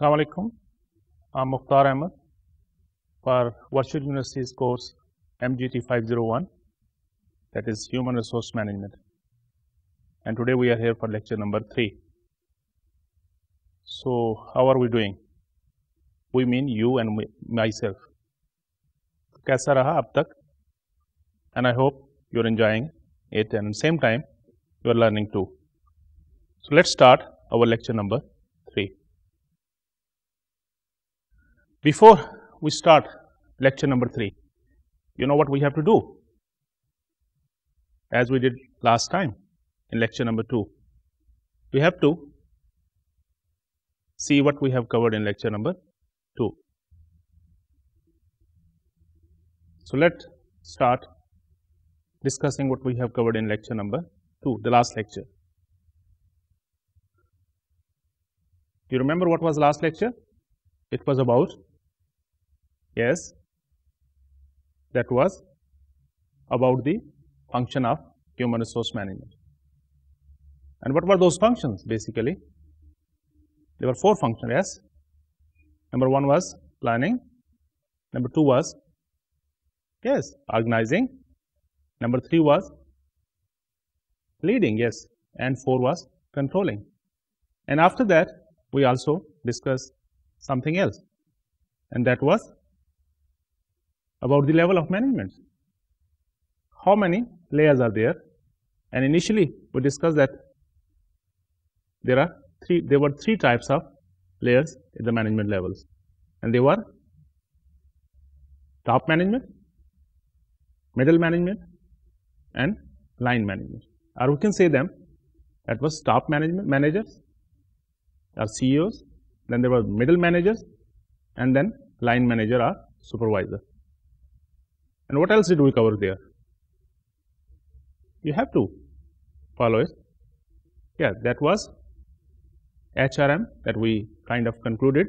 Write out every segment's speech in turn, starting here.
Assalamualaikum. I'm Mukhtar Ahmed for Virtual University's course MGT 501 that is Human Resource Management and today we are here for lecture number 3. So how are we doing? We mean you and myself. कैसा raha अब tak? And I hope you're enjoying it and same time you're learning too. So let's start our lecture number Before we start lecture number 3, you know what we have to do? As we did last time in lecture number 2, we have to see what we have covered in lecture number 2. So, let's start discussing what we have covered in lecture number 2, the last lecture. Do you remember what was last lecture? It was about Yes, that was about the function of human resource management. And what were those functions basically? There were four functions, yes. Number one was planning, number two was, yes, organizing, number three was leading, yes, and four was controlling. And after that, we also discussed something else, and that was about the level of management. How many layers are there? And initially, we discussed that there are three, there were three types of layers at the management levels, and they were top management, middle management, and line management. Or we can say them that was top management managers or CEOs, then there were middle managers, and then line manager or supervisor. And what else did we cover there? You have to follow it. Yeah, that was HRM that we kind of concluded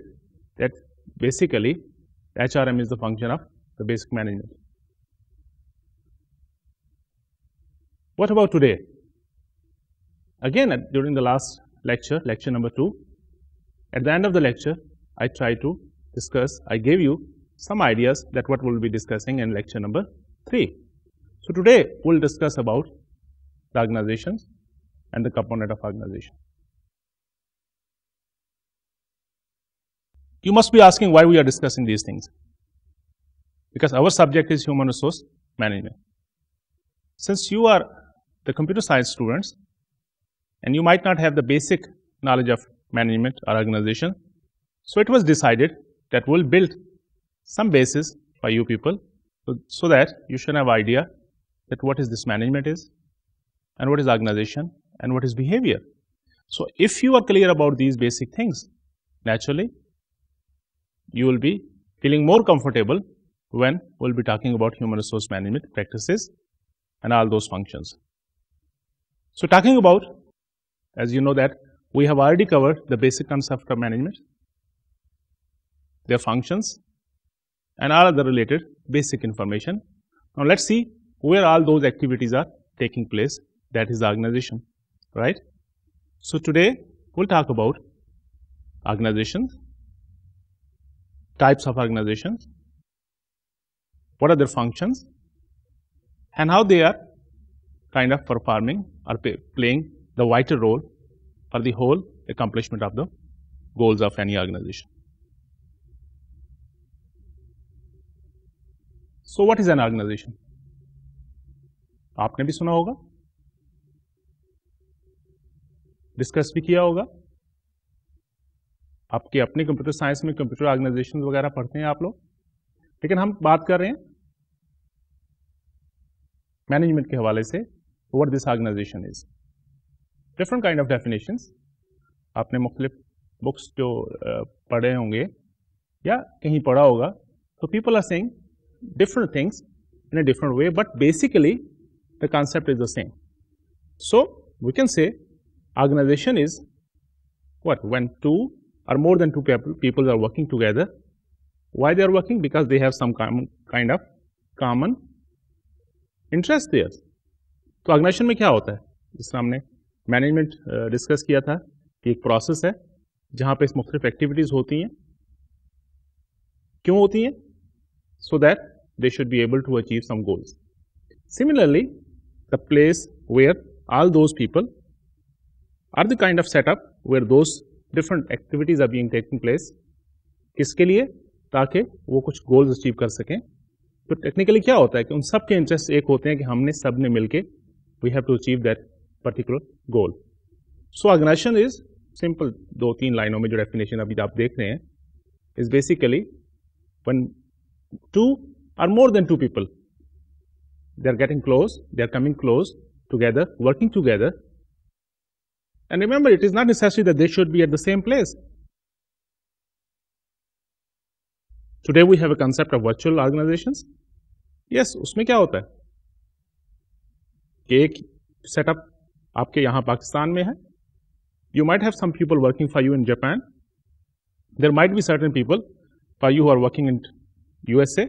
that basically HRM is the function of the basic management. What about today? Again, at, during the last lecture, lecture number 2, at the end of the lecture, I try to discuss, I gave you some ideas that what we'll be discussing in lecture number 3. So today we'll discuss about the organizations and the component of organization. You must be asking why we are discussing these things because our subject is human resource management. Since you are the computer science students and you might not have the basic knowledge of management or organization, so it was decided that we'll build some basis by you people so, so that you should have idea that what is this management is and what is organization and what is behavior. So if you are clear about these basic things, naturally you will be feeling more comfortable when we'll be talking about human resource management practices and all those functions. So talking about, as you know that we have already covered the basic concept of management, their functions, and all other related basic information. Now, let us see where all those activities are taking place that is the organization, right. So, today we will talk about organizations, types of organizations, what are their functions and how they are kind of performing or pay, playing the vital role for the whole accomplishment of the goals of any organization. So what is an organisation आपने भी सुना होगा discuss भी किया होगा आपके अपने computer science में कंप्यूटर ऑर्गेनाइजेशन वगैरह पढ़ते हैं आप लोग लेकिन हम बात कर रहे हैं मैनेजमेंट के हवाले से what this organisation is different kind of definition आपने मुख्तलिफ बुक्स जो पढ़े होंगे या कहीं पढ़ा होगा तो people are saying different things in a different way, but basically the concept is the same. So, we can say organization is what when two or more than two people people are working together. Why they are working? Because they have some kind of common interest there. तो organisation में क्या होता है जिससे हमने management discuss kiya tha ki ek process hai जहाँ पे इस मुख्तलिफ एक्टिविटीज़ होती हैं क्यों होती हैं so that they should be able to achieve some goals. Similarly, the place where all those people are the kind of setup where those different activities are being taken place किसके लिए ताकि वो कुछ गोल्स अचीव कर सकें तो technically क्या होता है कि उन सब के इंटरेस्ट एक होते हैं कि हमने sab ne milke we have to achieve that particular goal. So organization is simple. Do teen line ho में jo definition abhi aap dekh rahe hai. Is basically when two or more than two people. They are getting close, they are coming close together, working together. And remember, it is not necessary that they should be at the same place. Today we have a concept of virtual organizations. Yes, उसमें क्या होता है कि एक setup आपके यहाँ पाकिस्तान में है you might have some people working for you in Japan. There might be certain people for you who are working in USA,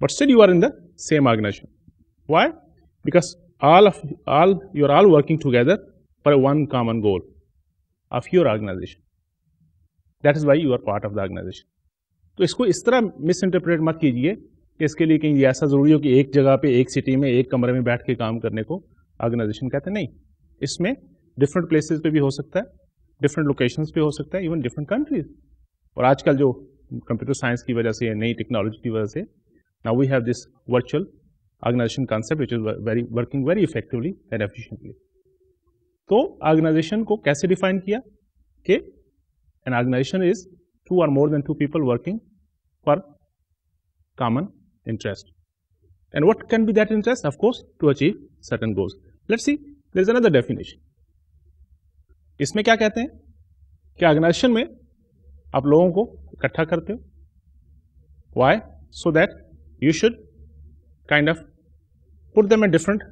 but still you are in the same organization. Why? Because all of all you are all working together for one common goal of your organization. That is why you are part of the organization. तो इसको इस तरह miss interpret मत कीजिए कि इसके लिए कहीं ऐसा जरूरी हो कि एक जगह पे एक सिटी में एक कमरे में बैठ के काम करने को ऑर्गेनाइजेशन कहते हैं नहीं इसमें डिफरेंट प्लेसेस पे भी हो सकता है डिफरेंट लोकेशंस पे हो सकता है इवन डिफरेंट कंट्रीज और आजकल जो कंप्यूटर साइंस की वजह से नई टेक्नोलॉजी की वजह से now we have this virtual organization concept which is very working very effectively and efficiently तो ऑर्गेनाइजेशन को कैसे डिफाइन किया कि an organisation is two or more than two people working for common interest and what can be that interest of to achieve certain goals let see there is another definition इसमें क्या कहते हैं कि organisation में आप लोगों को इकट्ठा करते हो why so that you should kind of put them a different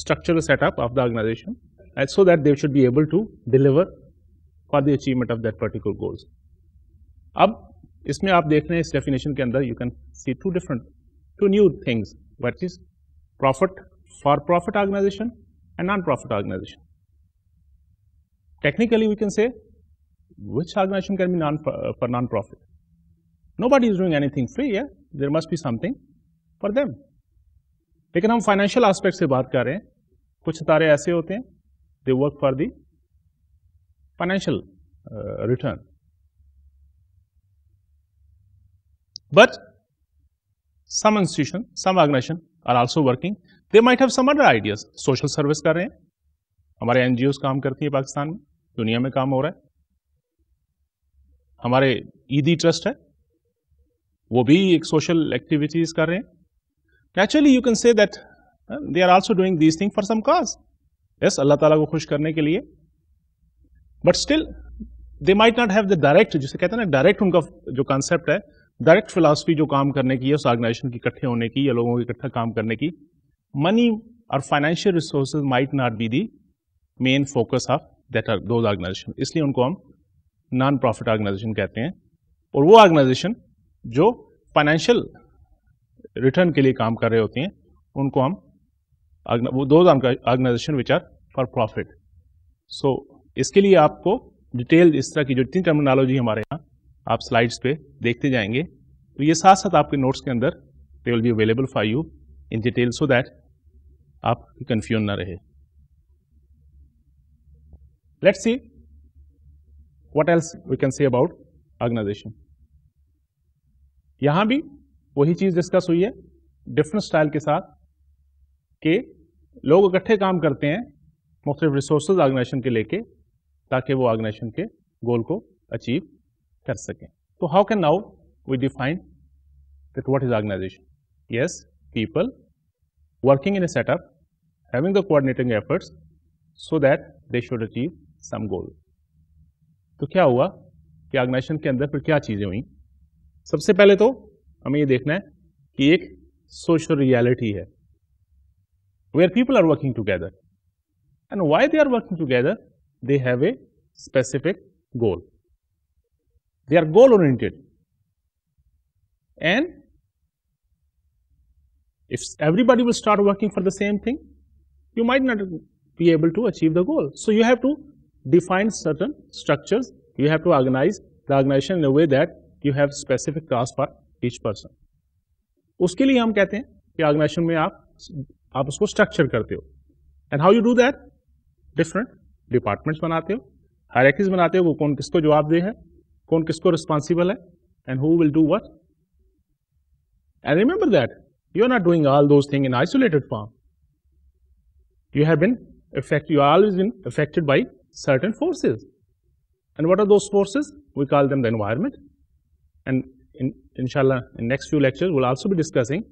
structure setup of the organisation and so that they should be able to deliver for the achievement of that particular goals अब इसमें आप देख रहे हैं इस definition के अंदर you can see two different two new things what is profit for profit organisation and non profit organisation technically we can say which organization can be non for, non-profit? Nobody is doing anything free, yeah? There must be something for them. लेकिन हम financial aspect से बात कर रहे हैं कुछ तारे ऐसे होते हैं work for the financial uh, return. But some institution, some organization are also working. They might have some other ideas. Social service कर रहे हैं हमारे एनजीओ काम करती है पाकिस्तान में दुनिया में काम हो रहा है हमारे ईदी e ट्रस्ट है वो भी एक सोशल एक्टिविटीज कर रहे हैं naturally you can say that they are also doing this thing for some cause yes Allah Taala को खुश करने के लिए but still they might not have the direct जिसे कहते हैं ना डायरेक्ट उनका जो कॉन्सेप्ट है डायरेक्ट फिलासफी जो काम करने की है उस ऑर्गेनाइजेशन की इकट्ठे होने की या लोगों के इकट्ठा काम करने की मनी और financial resources might not be the main focus of that those organisation इसलिए उनको हम नॉन प्रॉफिट ऑर्गेनाइजेशन कहते हैं और वो ऑर्गेनाइजेशन जो फाइनेंशियल रिटर्न के लिए काम कर रहे होते हैं उनको हम वो दो organisation which are for profit so इसके लिए आपको डिटेल इस तरह की जो इतनी टर्मिनोलॉजी हमारे यहाँ आप स्लाइड्स पे देखते जाएंगे तो ये साथ साथ आपके नोट्स के अंदर they will be available for you in detail so that आप कन्फ्यूज ना रहे let's see what else we can say about organization yahan bhi wahi cheez discuss hui hai different style ke sath ke log ikatthe kaam karte hain mukhtalif resources organization ke leke taaki wo organization ke goal ko achieve kar sake so how can now we define that what is organization? Yes, people working in a setup, having the coordinating efforts so that they should achieve some goal. तो क्या हुआ कि organisation के अंदर फिर क्या चीज़ें हुई सबसे पहले तो हमें ये देखना है कि एक सोशल रियलिटी है where people are working together and why they are working together they have a specific goal they are goal oriented and if everybody will start working for the same thing you might not be able to achieve the goal so you have to define certain structures. You have to organize the organization in a way that you have specific tasks for each person. उसके लिए हम कहते हैं कि organisation में आप आप उसको स्ट्रक्चर करते हो and how you do that different departments बनाते हो हायरकीज बनाते हो वो कौन किसको जवाबदेह है कौन किसको रिस्पॉन्सिबल है and who will do what and remember that you are not doing all those thing in isolated form you have been affect you always been affected by certain forces. And what are those forces? We call them the environment. And in, inshallah, in next few lectures, we'll also be discussing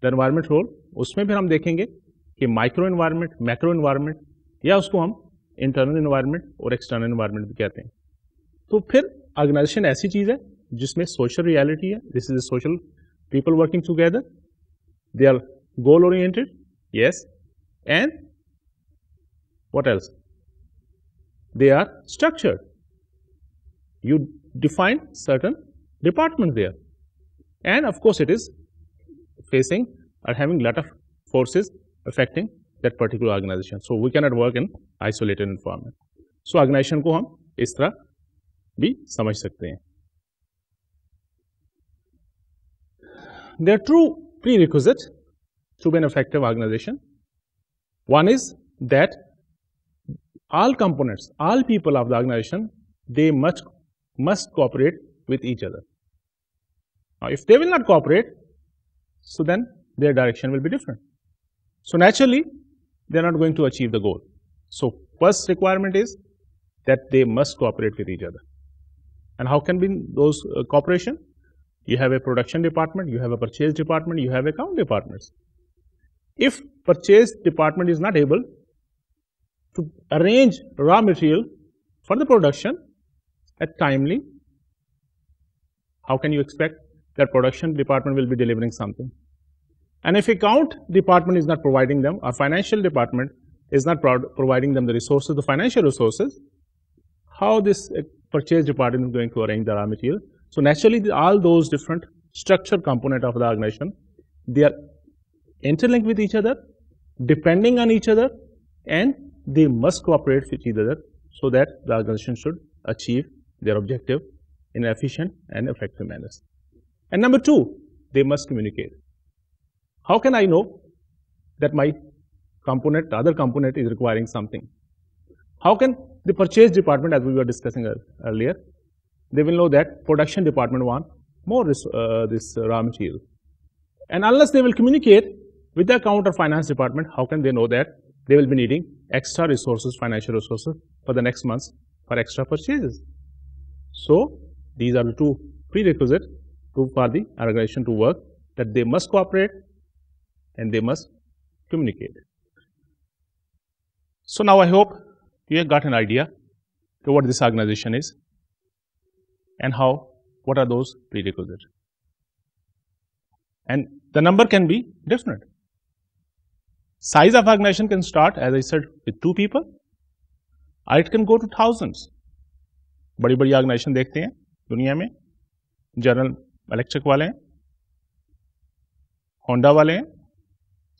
the environment role. उसमें फिर hum dekhenge ki micro environment, macro environment ya usko hum internal environment or external environment bhi भी कहते हैं तो फिर organisation ऐसी चीज़ है social reality hai. This is a social people working together. They are goal oriented, yes. And what else they are structured. You define certain departments there and of course, it is facing or having lot of forces affecting that particular organization. So, we cannot work in isolated environment. So, organization ko hum इस तरह भी समझ सकते हैं There are two prerequisites to be an effective organization. One is that all components, all people of the organization, they must, must cooperate with each other. Now, if they will not cooperate, so then their direction will be different. So, naturally, they are not going to achieve the goal. So, first requirement is that they must cooperate with each other. And how can be those uh, cooperation? You have a production department, you have a purchase department, you have account departments. If purchase department is not able to arrange raw material for the production at timely, how can you expect that production department will be delivering something? And if account department is not providing them or financial department is not pro providing them the resources, the financial resources, how this uh, purchase department is going to arrange the raw material. So naturally the, all those different structure component of the organization, they are interlinked with each other, depending on each other and they must cooperate with each other so that the organization should achieve their objective in an efficient and effective manner. And number two, they must communicate. How can I know that my component, other component is requiring something? How can the purchase department, as we were discussing earlier, they will know that production department want more this, uh, this raw material. And unless they will communicate with the account or finance department, how can they know that they will be needing extra resources, financial resources for the next months for extra purchases. So, these are the two prerequisites to for the organization to work that they must cooperate and they must communicate. So, now I hope you have got an idea to what this organization is and how, what are those prerequisites. And the number can be different. Size of organization can start, as I said, with two people, or it can go to thousands. बड़ी बड़ी organisation देखते हैं दुनिया में general electric वाले हैं Honda वाले हैं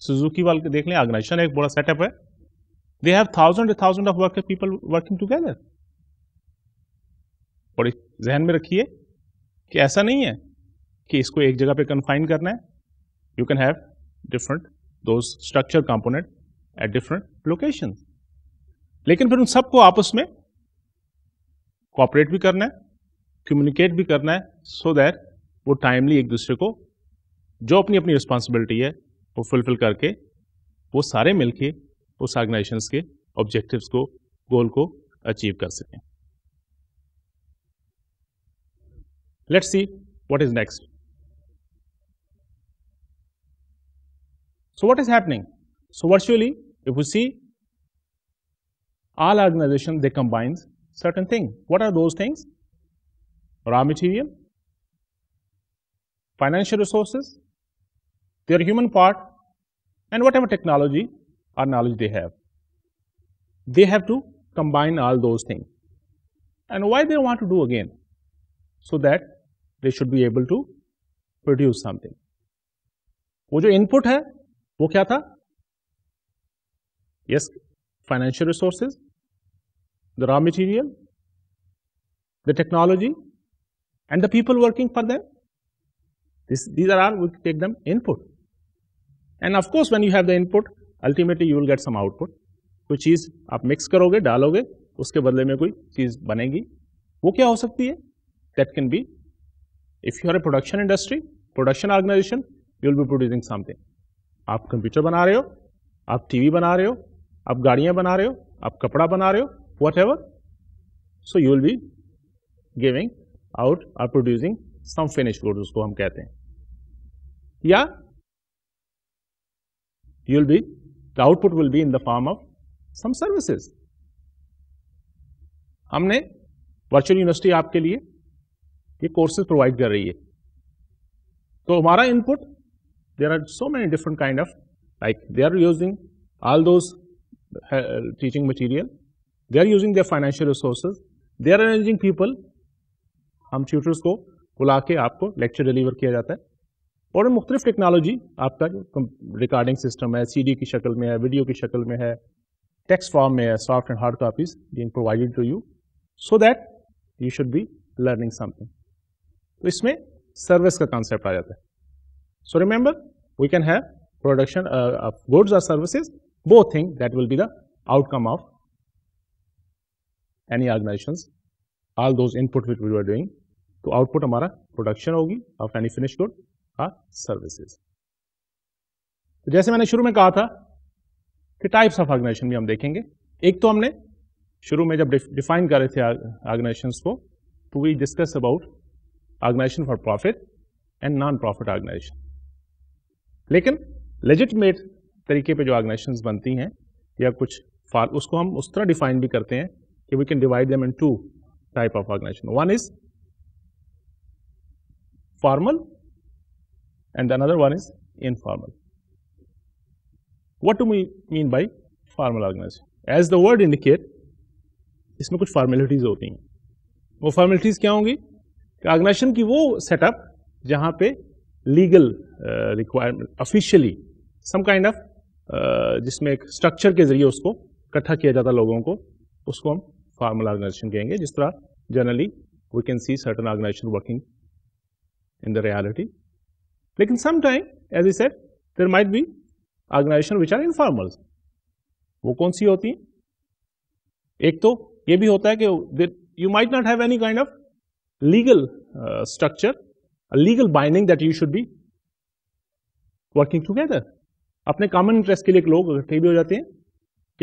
सुजुकी वाले देख लें ऑर्गेनाइजेशन एक बड़ा सेटअप है they have thousand thousand of work people working together और जहन में रखिए कि ऐसा नहीं है कि इसको एक जगह पे कन्फाइन करना है you can have different those structure component at different locations. लेकिन फिर उन सबको आपस में कॉपरेट भी करना है कम्युनिकेट भी करना है सो so दैट वो टाइमली एक दूसरे को जो अपनी अपनी रिस्पॉन्सिबिलिटी है वो फुलफिल करके वो सारे मिलके उस ऑर्गेनाइजेशन के ऑब्जेक्टिव्स को गोल को अचीव कर सकें let's see what is next So what is happening? So virtually, if we see all organizations, they combine certain things. What are those things? Raw material, financial resources, their human part, and whatever technology or knowledge they have. They have to combine all those things. And why they want to do again? So that they should be able to produce something. वो input वो क्या था yes financial resources the raw material the technology and the people working for them this these are are we take them input and of course when you have the input ultimately you will get some output कोई चीज आप mix करोगे डालोगे उसके बदले में कोई चीज बनेगी वो क्या हो सकती है that can be if you are a production industry production organisation you will be producing something आप कंप्यूटर बना रहे हो आप टीवी बना रहे हो आप गाड़ियां बना रहे हो आप कपड़ा बना रहे हो whatever so you will be giving out और प्रोड्यूसिंग सम फिनिश गुड उसको हम कहते हैं या you will be the output will be in the form of some services हमने वर्चुअल यूनिवर्सिटी आपके लिए ये कोर्सेज प्रोवाइड कर रही है तो हमारा input there are so many different kind of like they are using all those uh, teaching material they are using their financial resources they are arranging people hum tutors ko bula ke aapko lecture deliver kiya jata hai aur मुख्तलिफ technology आपका जो recording system hai cd ki shakal mein hai video ki shakal mein hai text form mein hai soft and hard copies being provided to you so that you should be learning something to isme service ka concept aa jata hai So remember, we can have production uh, of goods or services, both things that will be the outcome of any organizations, all those input which we were doing, तो output हमारा production होगी of any finish good और services तो जैसे मैंने शुरू में कहा था कि टाइप्स ऑफ ऑर्गेनाइजेशन भी हम देखेंगे एक तो हमने शुरू में जब डिफाइन कर रहे थे ऑर्गेनाइजेशन को तो we discuss about organisation for profit and non profit organisation लेकिन लेजिटमेट तरीके पे जो ऑर्गेनाइजेशन बनती हैं या कुछ फार उसको हम उस तरह डिफाइन भी करते हैं कि we can divide them in two type of organisation one is formal and another one is informal what do me mean by formal organisation as the word indicate इसमें कुछ फॉर्मेलिटीज होती हैं वो फॉर्मेलिटीज क्या होंगी ऑर्गेनाइजेशन की वो setup जहां पे legal requirement officially some kind of जिसमें एक स्ट्रक्चर के जरिए उसको इकट्ठा किया जाता लोगों को उसको हम फार्मल ऑर्गेनाइजेशन कहेंगे जिस तरह generally we can see certain organisation working in the reality. Lekin sometime, as I said, there might be organization which are informal. वो कौन सी होती हैं? एक तो ये भी होता है कि you might not have any kind of legal uh, structure a legal binding that you should be working together apne common interest ke liye log kahin ho jate hain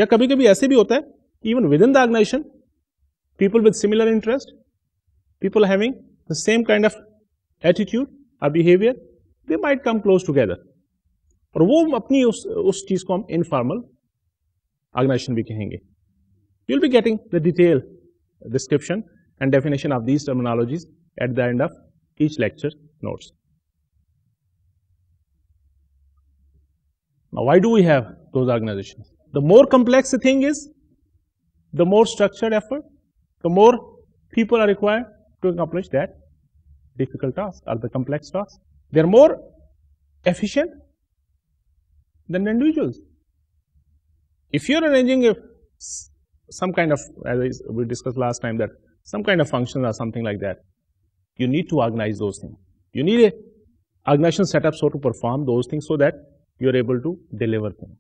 ya kabhi kabhi aise bhi hota hai even within the organization people with similar interest people having the same kind of attitude or behavior they might come close together Or wo apni us us cheez ko hum informal organization bhi kahenge you'll be getting the detailed description and definition of these terminologies at the end of each lecture notes. Now, why do we have those organizations? The more complex the thing is, the more structured effort, the more people are required to accomplish that difficult task or the complex task. They are more efficient than individuals. If you are arranging a, some kind of, as we discussed last time, that some kind of functions or something like that, You need to organize those things. You need a organization setup so to perform those things so that you are able to deliver them.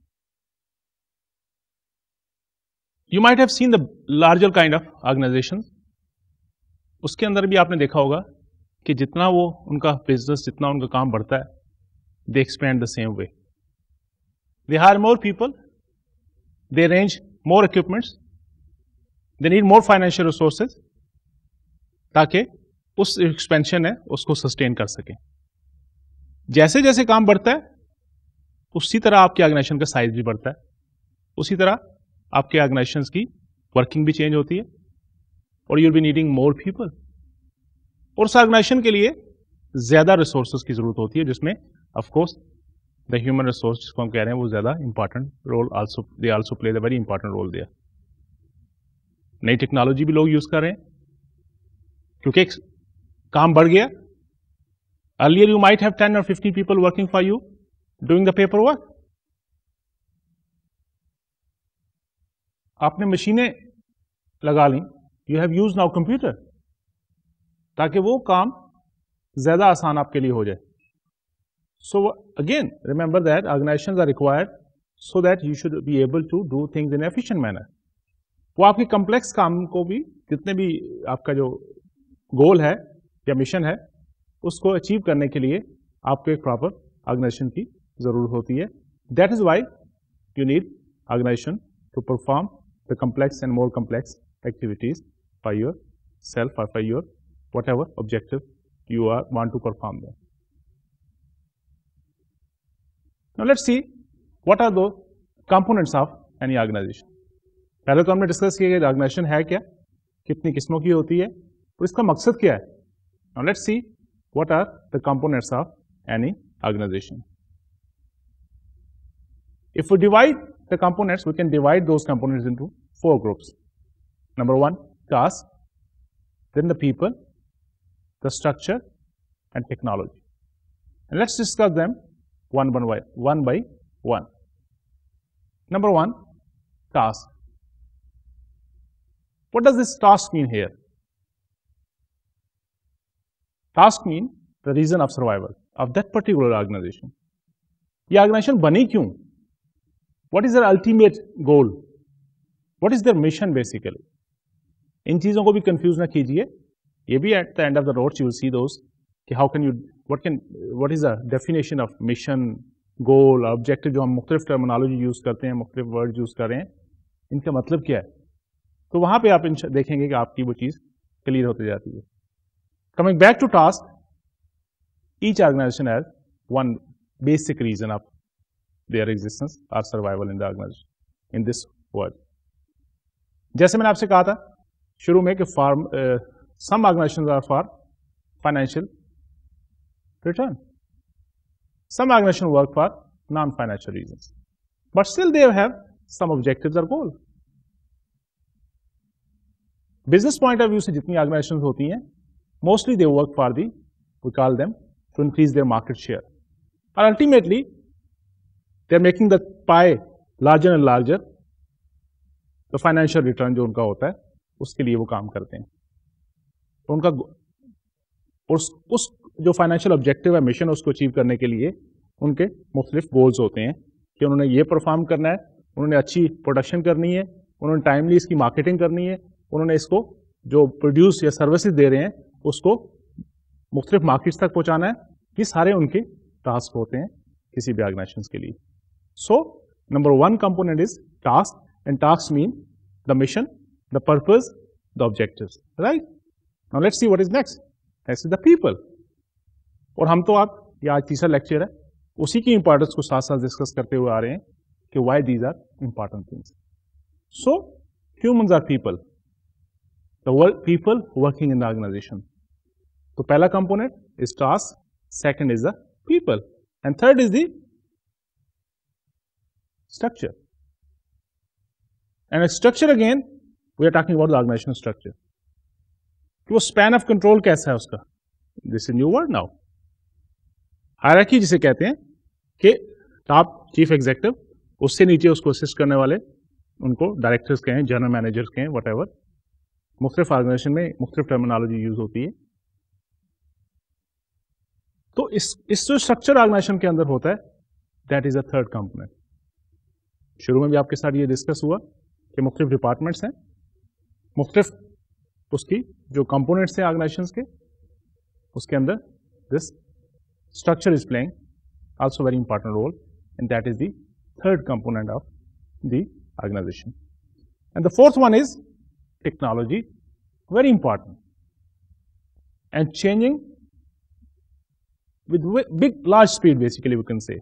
You might have seen the larger kind of organizations. uske andar bhi aapne dekha होगा ki jitna wo unka business jitna unka kaam badhta hai they expand the same way they hire more people they arrange more equipments they need more financial resources ताकि उस expansion है उसको sustain कर सकें जैसे जैसे काम बढ़ता है उसी तरह आपके ऑर्गेनाइजेशन का साइज भी बढ़ता है उसी तरह आपके ऑर्गेनाइजेशन की वर्किंग भी चेंज होती है और you're be needing more people और उस ऑर्गेनाइजेशन के लिए ज़्यादा रिसोर्स की ज़रूरत होती है जिसमें ऑफकोर्स द ह्यूमन रिसोर्स जिसको हम कह रहे हैं वो ज़्यादा important role also they also play the very important role दिया नई टेक्नोलॉजी भी लोग यूज़ कर रहे हैं क्योंकि काम बढ़ गया earlier you might have ten और fifteen people working for you doing the paper work आपने मशीनें लगा ली you have use now computer ताकि वो काम ज्यादा आसान आपके लिए हो जाए so again remember that organisation are required so that you should be able to do things in efficient manner वो आपके कॉम्प्लेक्स काम को भी जितने भी आपका जो गोल है या मिशन है उसको अचीव करने के लिए आपको एक प्रॉपर ऑर्गेनाइजेशन की ज़रूरत होती है that is why you need organisation to perform the complex and more complex activities by yourself or by your whatever objective you are want to perform there. Now let's see what are the components of any organization. पहले तो हमने discuss किया कि organisation है क्या कितनी किस्मों की होती है और तो इसका मकसद क्या है Now let's see what are the components of any organization. If we divide the components, we can divide those components into four groups. Number one, task, then the people, the structure, and technology. And let's discuss them one by one. By one. Number one, task. What does this task mean here? Task mean the reason of survival of that particular organisation ये organisation बनी क्यों what is their ultimate goal what is their mission basically इन चीज़ों को भी confuse ना कीजिए ये भी at the end of the road you see दोस्त कि how can you what can what is the definition of mission goal objective जो हम मुख्तलिफ टर्मोलॉजी यूज़ करते हैं मुख्तलिफ वर्ड यूज़ कर रहे हैं इनका मतलब क्या है तो वहाँ पर आप देखेंगे कि आपकी वो चीज़ क्लियर होती जाती है coming back to task each organization has one basic reason of their existence or survival in the organization in this world jaise maine aap se kaha tha shuru mein ke some organizations are for financial return some organizations work for non financial reasons but still they have some objectives or goal business point of view se jitni organizations are hain Mostly they work for the, we call them, to increase their market share. And ultimately, they're making the pie larger and larger. The financial return जो उनका होता है उसके लिए वो काम करते हैं तो उनका उस उस जो फाइनेंशियल ऑब्जेक्टिव है मिशन उसको अचीव करने के लिए उनके मुख्तलिफ गोल्स होते हैं कि उन्होंने ये परफॉर्म करना है उन्होंने अच्छी प्रोडक्शन करनी है उन्होंने टाइमली इसकी मार्केटिंग करनी है उन्होंने इसको जो प्रोड्यूस या सर्विसेज दे रहे हैं उसको मुख्तलिफ मार्केट्स तक पहुंचाना है ये सारे उनके टास्क होते हैं किसी भी ऑर्गेनाइजेशन के लिए so number one component is task and task mean the mission the purpose the objective right now let's see what is next next is the people और हम तो आप ये आज तीसरा लेक्चर है उसी की इंपॉर्टेंस को साथ साथ डिस्कस करते हुए आ रहे हैं कि why these are important things so human are people the world people working in the organisation तो पहला component is task second is the people and third is the and structure again we are we are talking structure तो वो span of control कैसा है उसका this is new word now हालांकि जिसे कहते हैं कि टॉप चीफ एग्जेक्टिव उससे नीचे उसको असिस्ट करने वाले उनको डायरेक्टर्स के हैं जनरल मैनेजर्स के हैं वट एवर मुख्तलिफ ऑर्गेनाइजेशन में मुख्तलिफ टर्मिनोलॉजी यूज होती है तो इस इस जो स्ट्रक्चर ऑर्गेनाइजेशन के अंदर होता है that is a third component शुरू में भी आपके साथ ये डिस्कस हुआ कि मुख्तलिफ डिपार्टमेंट्स हैं मुख्तफ उसकी जो कंपोनेंट्स हैं ऑर्गेनाइजेशन के उसके अंदर this structure is playing also very important role and that is the third component of the organisation and the fourth one is technology very important and changing with big large speed basically we can say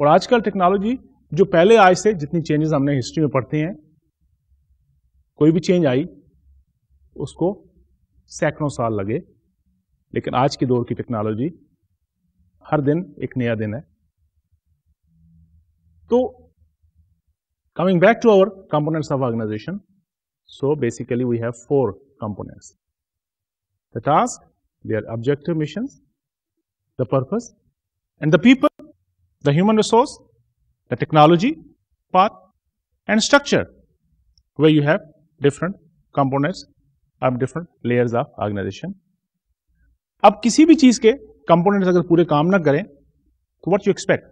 और आजकल technology जो पहले आज से जितनी changes हमने history में पढ़ते हैं कोई भी चेंज आई उसको सैकड़ों साल लगे लेकिन आज के दौर की टेक्नोलॉजी हर दिन एक नया दिन है तो coming back to our components of organisation so basically we have four components the task their objective missions, the purpose, and the people, the human resource, the technology, path, and structure, where you have different components of different layers of organization. अब किसी भी चीज के components अगर पूरे काम ना करें तो what you expect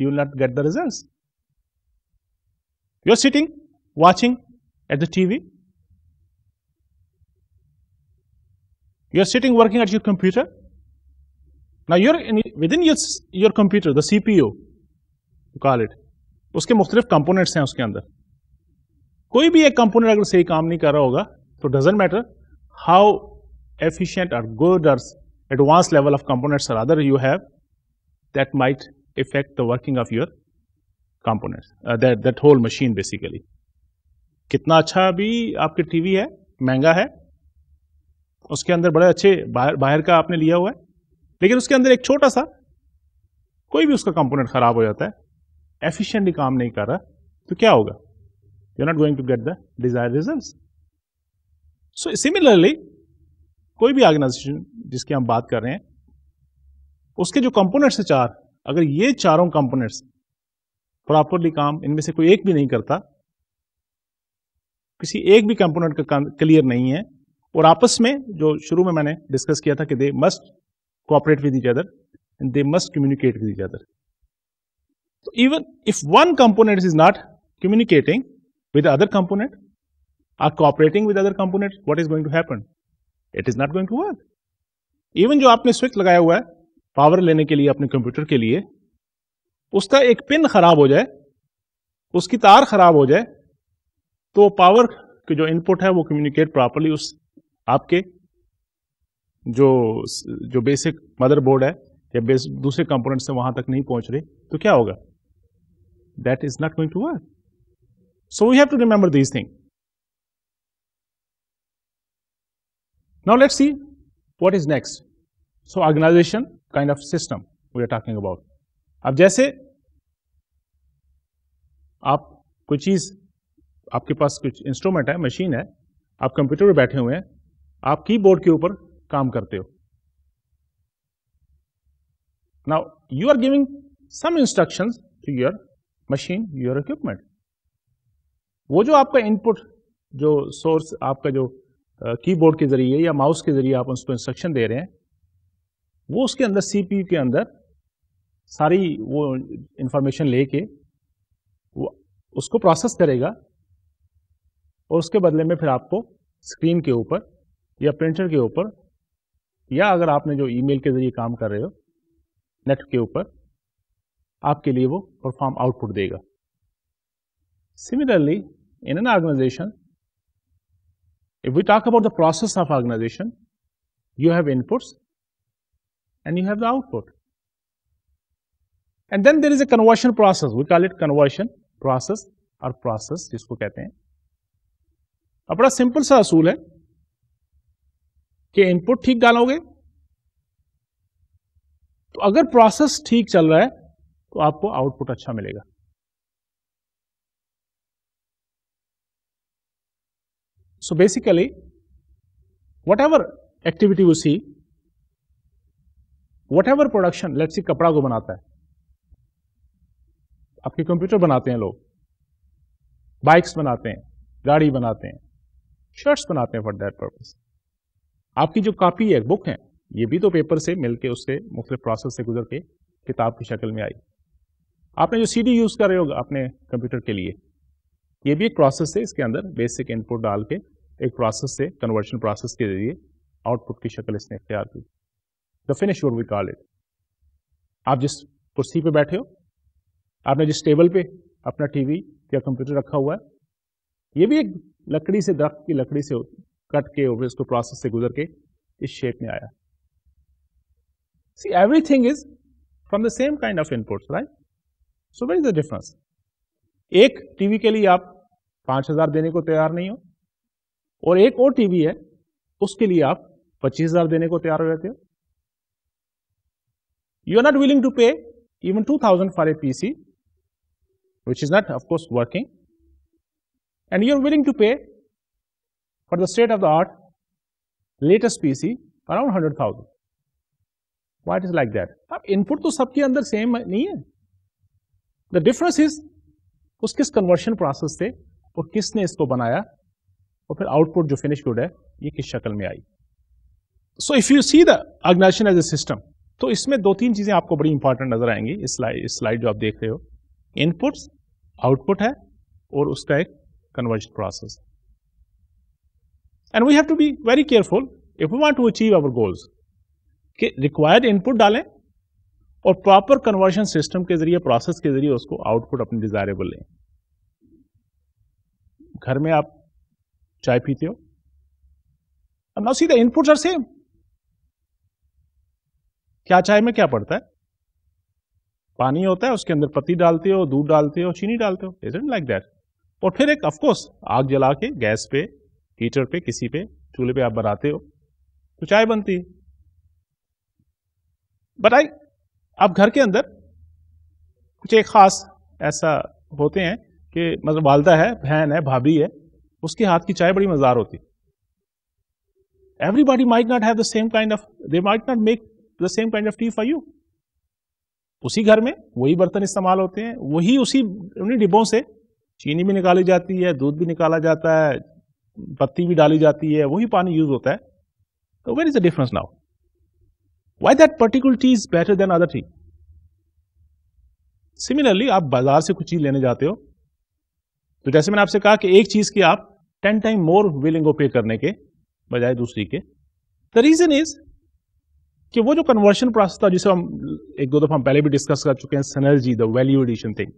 you will not get the results you are sitting watching You're sitting working at your computer. Now you're in, within your, your computer, the CPU, you call it. उसके मुख्तलिफ components हैं उसके अंदर कोई भी एक component अगर सही काम नहीं कर रहा होगा तो डजेंट मैटर हाउ एफिशिएंट और गुड और एडवांस लेवल ऑफ कंपोनेंट्स और other you have that might affect the working of your components uh, that that whole machine basically कितना अच्छा अभी आपकी टीवी है महंगा है उसके अंदर बड़े अच्छे बाहर बाहर का आपने लिया हुआ है लेकिन उसके अंदर एक छोटा सा कोई भी उसका कंपोनेंट खराब हो जाता है एफिशिएंटली काम नहीं कर रहा तो क्या होगा you are not going to get the desire result so similarly कोई भी ऑर्गेनाइजेशन जिसकी हम बात कर रहे हैं उसके जो कंपोनेंट्स है चार अगर ये चारों कंपोनेंट्स प्रॉपरली काम इनमें से कोई एक भी नहीं करता किसी एक भी कंपोनेंट का क्लियर नहीं है और आपस में जो शुरू में मैंने डिस्कस किया था कि they must cooperate with each other and they must communicate with each other तो even if one component is not communicating with other component or cooperating with other component what is going to happen it is not going to work even जो आपने switch लगाया हुआ है power लेने के लिए अपने कंप्यूटर के लिए उसका एक पिन खराब हो जाए उसकी तार खराब हो जाए तो पावर के जो इनपुट है वो कम्युनिकेट प्रॉपरली उस आपके जो जो बेसिक मदरबोर्ड है या बेस दूसरे कंपोनेंट से वहां तक नहीं पहुंच रहे तो क्या होगा that is not going to work so we have to remember these thing now let's see what is next so organisation kind of system we are talking about अब जैसे आप कोई चीज आपके पास कुछ इंस्ट्रूमेंट है मशीन है आप कंप्यूटर पर बैठे हुए हैं आप कीबोर्ड के ऊपर काम करते हो now you are giving some instruction to your machine your equipment वो जो आपका इनपुट जो सोर्स आपका जो कीबोर्ड के जरिए या माउस के जरिए आप उसको इंस्ट्रक्शन दे रहे हैं वो उसके अंदर सीपीयू के अंदर सारी वो इंफॉर्मेशन लेके वो उसको प्रोसेस करेगा और उसके बदले में फिर आपको स्क्रीन के ऊपर या प्रिंटर के ऊपर या अगर आपने जो ईमेल के ज़रिए काम कर रहे हो नेट के ऊपर आपके लिए वो परफॉर्म आउटपुट देगा Similarly, in an organization, if we talk about the process of organization, you have inputs and you have the output. And then there is a conversion process. We call it conversion process or process जिसको कहते हैं अब बड़ा simple सा असूल है के input ठीक डालोगे तो अगर प्रोसेस ठीक चल रहा है तो आपको आउटपुट अच्छा मिलेगा so basically whatever activity उसी वट एवर प्रोडक्शन say कपड़ा को बनाता है आपके कंप्यूटर बनाते हैं लोग बाइक्स बनाते हैं गाड़ी बनाते हैं शर्ट्स बनाते हैं फॉर दैट पर्पज आपकी जो कापी है बुक है ये भी तो पेपर से मिल उससे मुख्तलिफ प्रोसेस से गुजर के किताब की शक्ल में आई आपने जो सीडी यूज़ कर रहे हो अपने कंप्यूटर के लिए ये भी एक प्रोसेस है इसके अंदर बेसिक इनपुट डाल के एक प्रोसेस से कन्वर्शन प्रोसेस के जरिए आउटपुट की शक्ल इसने इख्तियार की the finish we call it आप जिस कुर्सी पे बैठे हो आपने जिस टेबल पे अपना टीवी या कंप्यूटर रखा हुआ है ये भी एक लकड़ी से दरख्त की लकड़ी से कट के और इसको प्रोसेस से गुजर के इस शेप में आया see every is from the same kind of inputs right so what is the difference एक टीवी के लिए आप पांच हजार देने को तैयार नहीं हो और एक और टीवी है उसके लिए आप पच्चीस हजार देने को तैयार हो जाते हो you are not willing to pay even two thousand for a PC which is not of course working and you willing to pay for the state of the art latest PC around 100,000. Why it is like that? अब input तो सबके अंदर same नहीं है the difference is उस किस conversion process से और किसने इसको बनाया और फिर आउटपुट जो फिनिश गुड है ये किस शक्ल में आई so if you see the organization as a system तो इसमें दो तीन चीज़ें आपको बड़ी इंपॉर्टेंट नजर आएंगी इस स्लाइड स्लाइड जो आप देख रहे हो इनपुट्स आउटपुट है और उसका एक कन्वर्जन प्रोसेस है and we have to be very careful if we want to achieve our goals कि रिक्वायर्ड इनपुट डालें और प्रॉपर कन्वर्शन सिस्टम के जरिए प्रोसेस के जरिए उसको आउटपुट अपने डिजायरेबल लें घर में आप चाय पीते हो अब now see they are same क्या चाय में क्या पड़ता है पानी होता है उसके अंदर पत्ती डालते हो दूध डालते हो चीनी डालते हो इज लाइक दैट और फिर एक ऑफकोर्स आग जला के गैस पे हीटर पे किसी पे चूल्हे पे आप बनाते हो तो चाय बनती है बट आई आप घर के अंदर कुछ एक ख़ास ऐसा होते हैं कि मतलब वालदा है बहन है भाभी है उसके हाथ की चाय बड़ी मज़ेदार होती everybody might not have the same kind of they might not make the same kind of tea for you उसी घर में वही बर्तन इस्तेमाल होते हैं वही उसी डिब्बों से चीनी भी निकाली जाती है दूध भी निकाला जाता है पत्ती भी डाली जाती है वही पानी यूज होता है तो where is a difference now why that particular tea is better than other tea similarly आप बाजार से कुछ चीज लेने जाते हो तो जैसे मैंने आपसे कहा कि एक चीज की आप टेन टाइम मोर विलिंग पे करने के बजाय दूसरी के द रीजन इज कि वो जो कन्वर्शन प्रोसेस था जिसे हम एक दो दफा हम पहले भी डिस्कस कर चुके हैं synergy the value addition thing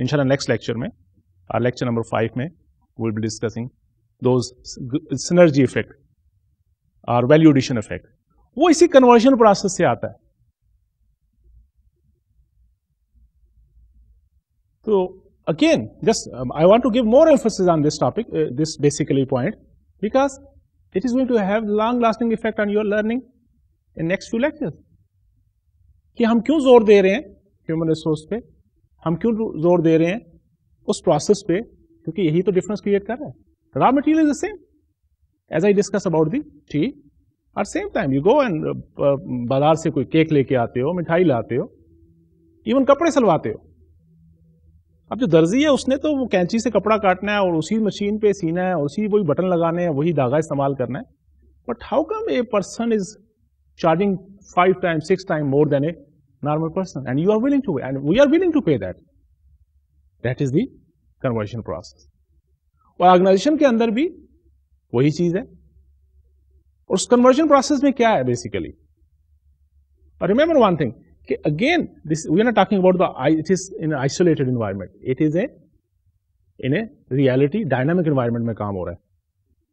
इनशाला नेक्स्ट लेक्चर में और लेक्चर नंबर फाइव में will be discussing those synergy effect और वैल्यू एडिशन इफेक्ट वो इसी कन्वर्जन प्रोसेस से आता है तो again just I want to give more emphasis on this topic this basically point because it is going to have long lasting effect on your learning in next few lectures कि हम क्यों जोर दे रहे हैं ह्यूमन रिसोर्स पे हम क्यों जोर दे रहे हैं उस प्रोसेस पे क्योंकि यही तो डिफरेंस क्रिएट कर रहा है Raw material is the same as I discussed about the tea. At same time, you go and uh, बाजार से कोई केक लेके आते हो मिठाई लाते हो इवन कपड़े सलवाते हो अब जो दर्जी है उसने तो वो कैंची से कपड़ा काटना है और उसी मशीन पे सीना है उसी वही बटन लगाने हैं वही धागा इस्तेमाल करना है but how come a person is charging five time six time more than a normal person and you are willing to and we are willing to pay that that is the conversion process organization के अंदर भी वही चीज है और उस conversion process में क्या है बेसिकली रिमेंबर वन थिंग कि again this we are not talking about the it is in isolated environment it is a in a reality dynamic environment में काम हो रहा है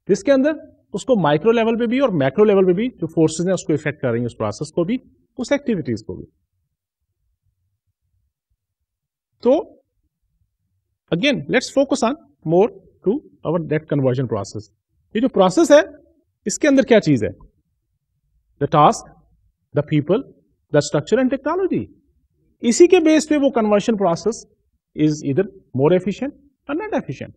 जिसके अंदर उसको माइक्रो लेवल पे भी और मैक्रो लेवल पे भी जो फोर्सेज हैं उसको इफेक्ट कर रही हैं उस प्रोसेस को भी उस एक्टिविटीज को भी तो again let's focus on more to our that conversion process ये जो प्रोसेस है इसके अंदर क्या चीज़ है the task the people the structure and technology इसी के बेस पे वो conversion process is either more efficient or not efficient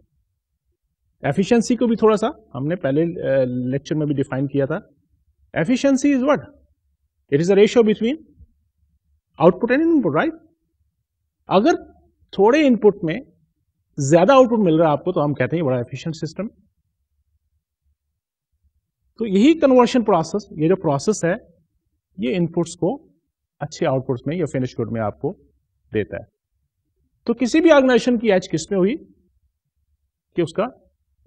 efficiency को भी थोड़ा सा हमने पहले लेक्चर में भी डिफाइन किया था efficiency is what it is a ratio between output and input right अगर थोड़े इनपुट में ज्यादा आउटपुट मिल रहा है आपको तो हम कहते हैं बड़ा एफिशिएंट सिस्टम तो यही कन्वर्शन प्रोसेस ये जो प्रोसेस है ये इनपुट्स को अच्छे आउटपुट्स में या फिनिश गुड में आपको देता है तो किसी भी ऑर्गेनाइजेशन की एच किसमें में हुई कि उसका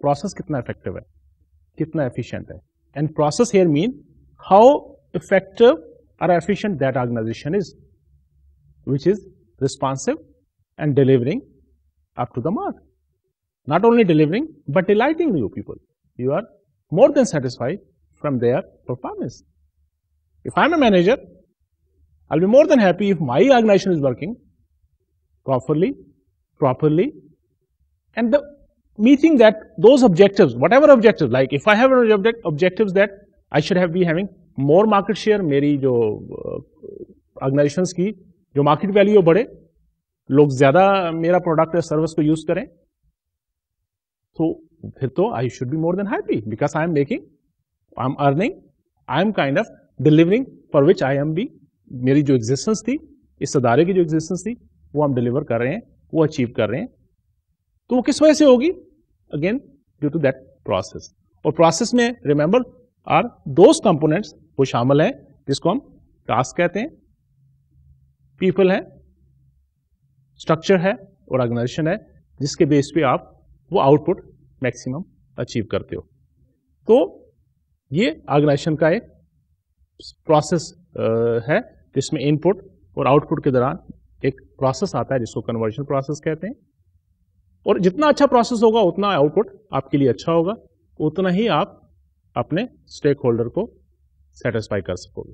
प्रोसेस कितना इफेक्टिव है कितना एफिशिएंट है and process here mean how effective और efficient that organization is which is responsive and delivering up to the mark. Not only delivering but delighting you people. You are more than satisfied from their performance. If I am a manager, I will be more than happy if my organization is working properly, properly and the meeting that those objectives, whatever objectives, like if I have an object, objectives that I should have be having more market share, मेरी जो uh, organizations key, jo market value bade. लोग ज़्यादा मेरा product या service को use करें तो फिर तो I should be more than happy because I am making I am earning I am kind of delivering for which I am be मेरी जो एग्जिस्टेंस थी इस अदारे की जो एग्जिस्टेंस थी वो हम डिलीवर कर रहे हैं वो अचीव कर रहे हैं तो वो किस वजह से होगी again due to that process और प्रोसेस में रिमेंबर आर दोज कंपोनेंट्स वो शामिल हैं जिसको हम टास्क कहते हैं पीपल हैं स्ट्रक्चर है और ऑर्गेनाइजेशन है जिसके बेस पे आप वो आउटपुट मैक्सिमम अचीव करते हो तो ये ऑर्गेनाइजेशन का एक प्रोसेस है जिसमें इनपुट और आउटपुट के दौरान एक प्रोसेस आता है जिसको कन्वर्जन प्रोसेस कहते हैं और जितना अच्छा प्रोसेस होगा उतना आउटपुट आपके लिए अच्छा होगा उतना ही आप अपने स्टेक होल्डर को सेटिस्फाई कर सकोगे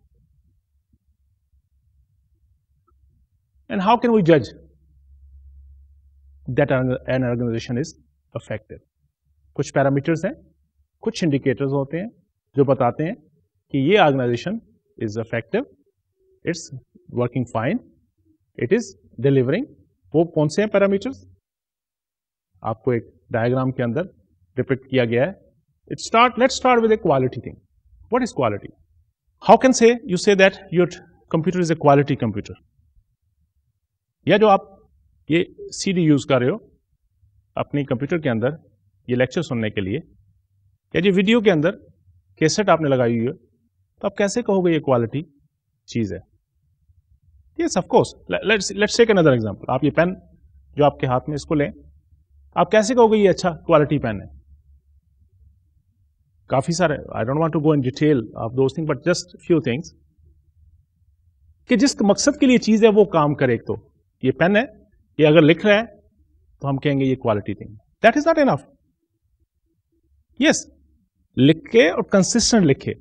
एंड हाउ कैन वी जज that an organization is effective. कुछ पैरामीटर्स हैं कुछ इंडिकेटर्स होते हैं जो बताते हैं कि ये organization is effective it's working fine it is delivering वो कौन से हैं पैरामीटर्स आपको एक डायग्राम के अंदर डिपिक्ट किया गया है it start let start with a quality thing what is quality how can say you say that your computer is a quality computer या जो आप ये सीडी यूज़ कर रहे हो अपने कंप्यूटर के अंदर ये लेक्चर सुनने के लिए या जी वीडियो के अंदर कैसेट आपने लगाई हुई है तो आप कैसे कहोगे ये क्वालिटी चीज़ है ये of course let's let's take another example आप ये पेन जो आपके हाथ में इसको लें आप कैसे कहोगे ये अच्छा क्वालिटी पेन है काफ़ी सारे I don't want to go in detail of those thing but just few things कि जिस मकसद के लिए चीज़ है वो काम करे एक तो ये पेन है ये अगर लिख रहा है तो हम कहेंगे ये quality thing that is not enough yes लिख के और कंसिस्टेंट लिखे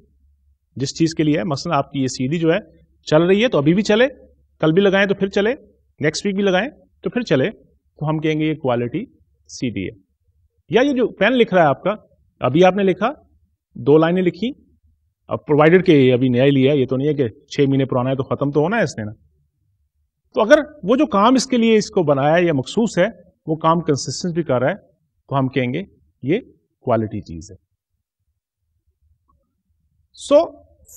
जिस चीज के लिए है मसलन आपकी ये सीडी जो है चल रही है तो अभी भी चले कल भी लगाएं तो फिर चले नेक्स्ट वीक भी लगाएं तो फिर चले तो हम कहेंगे ये क्वालिटी सीडी है या ये जो पेन लिख रहा है आपका अभी आपने लिखा दो लाइनें लिखी अब प्रोवाइडेड के अभी नया लिया ये तो नहीं है कि छह महीने पुराना है तो ख़त्म तो होना है इसने ना तो अगर वो जो काम इसके लिए इसको बनाया या मखसूस है वो काम कंसिस्टेंट भी कर रहा है तो हम कहेंगे ये क्वालिटी चीज है so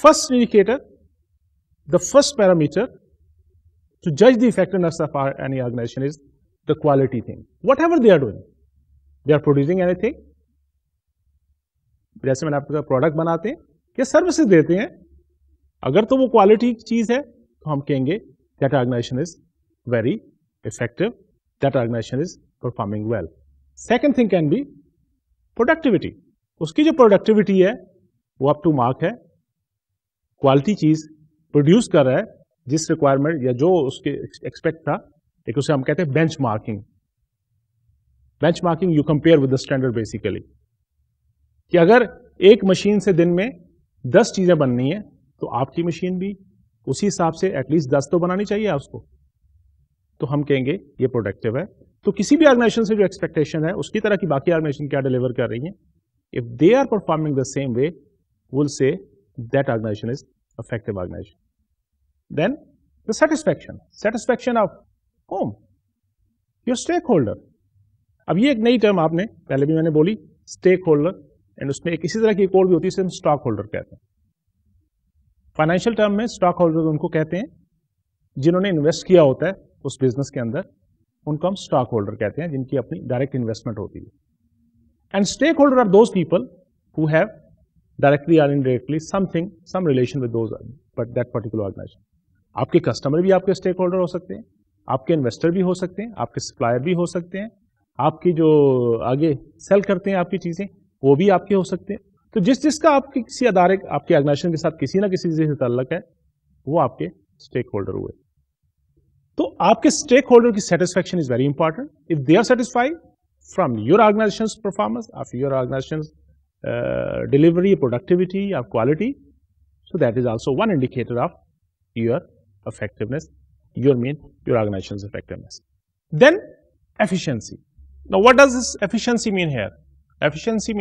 first indicator the first parameter to जज judge the are any organization is the quality thing whatever they are doing they are producing anything जैसे मैंने आपके प्रोडक्ट बनाते हैं या सर्विसेज देते हैं अगर तो वो क्वालिटी चीज है तो हम कहेंगे that organization is very effective, that organization is performing well. Second thing can be productivity. उसकी जो productivity है वो up to mark है क्वालिटी चीज प्रोड्यूस कर रहा है जिस रिक्वायरमेंट या जो उसके एक्सपेक्ट था एक उसे हम कहते हैं benchmarking benchmarking you compare with the standard basically कि अगर एक मशीन से दिन में दस चीजें बननी है तो आपकी मशीन भी उसी हिसाब से एटलीस्ट दस तो बनानी चाहिए उसको तो हम कहेंगे ये प्रोडक्टिव है तो किसी भी ऑर्गेनाइजेशन से जो एक्सपेक्टेशन है उसकी तरह की बाकी ऑर्गेनाइजेशन क्या डिलीवर कर रही है if they are performing the same way we'll say that organization is effective organization then the satisfaction satisfaction of whom your stakeholder अब ये एक नई टर्म आपने पहले भी मैंने बोली स्टेक होल्डर एंड उसमें एक इसी तरह की एक और भी होती है स्टॉक होल्डर कहते हैं फाइनेंशियल टर्म में स्टॉक होल्डर उनको कहते हैं जिन्होंने इन्वेस्ट किया होता है उस बिजनेस के अंदर उनको हम स्टॉक होल्डर कहते हैं जिनकी अपनी डायरेक्ट इन्वेस्टमेंट होती है and stakeholder are those people who have directly or indirectly something some relation with but that particular organization आपके कस्टमर भी आपके स्टेक होल्डर हो सकते हैं आपके इन्वेस्टर भी हो सकते हैं आपके सप्लायर भी हो सकते हैं आपकी जो आगे सेल करते हैं आपकी चीज़ें वो भी आपके हो सकते हैं तो जिस जिसका आपके किसी अदारे आपके ऑर्गेनाइजेशन के साथ किसी ना किसी चीज से तल्लक है वो आपके स्टेक होल्डर हुए तो आपके स्टेक होल्डर की satisfaction is very important if they are satisfied from your organization performance of your organization delivery productivity of quality so that is also one indicator of your effectiveness your mean your organization effectiveness then efficiency now what does efficiency mean mean here efficiency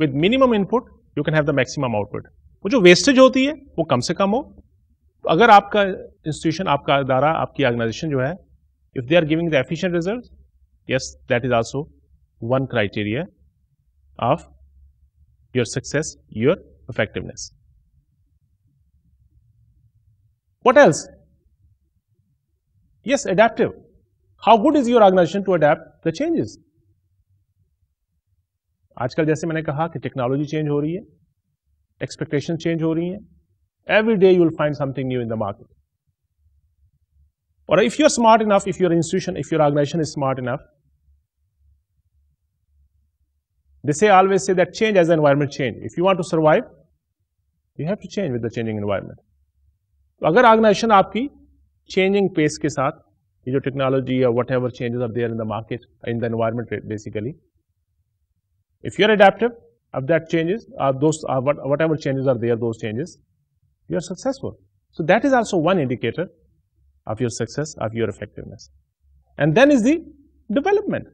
with minimum input you can have the maximum output वो जो wastage होती है वो कम से कम हो तो अगर आपका इंस्टीट्यूशन आपका अदारा आपकी ऑर्गेनाइजेशन जो है if they are giving the efficient result yes that is also one criteria of your success your effectiveness. What else? Yes, adaptive. How good is your organization to adapt the changes? आजकल जैसे मैंने कहा कि technology change हो रही है expectation change हो रही है every day you'll find something new in the market और if you are smart enough if your institution if your organization is smart enough they say always say that change as the environment change if you want to survive you have to change with the तो अगर organisation आपकी changing pace के साथ ये जो technology या whatever changes are there in the market in the environment basically If you are adaptive, if that changes, uh, those uh, what, whatever changes are there, those changes, you are successful. So that is also one indicator of your success, of your effectiveness. And then is the development.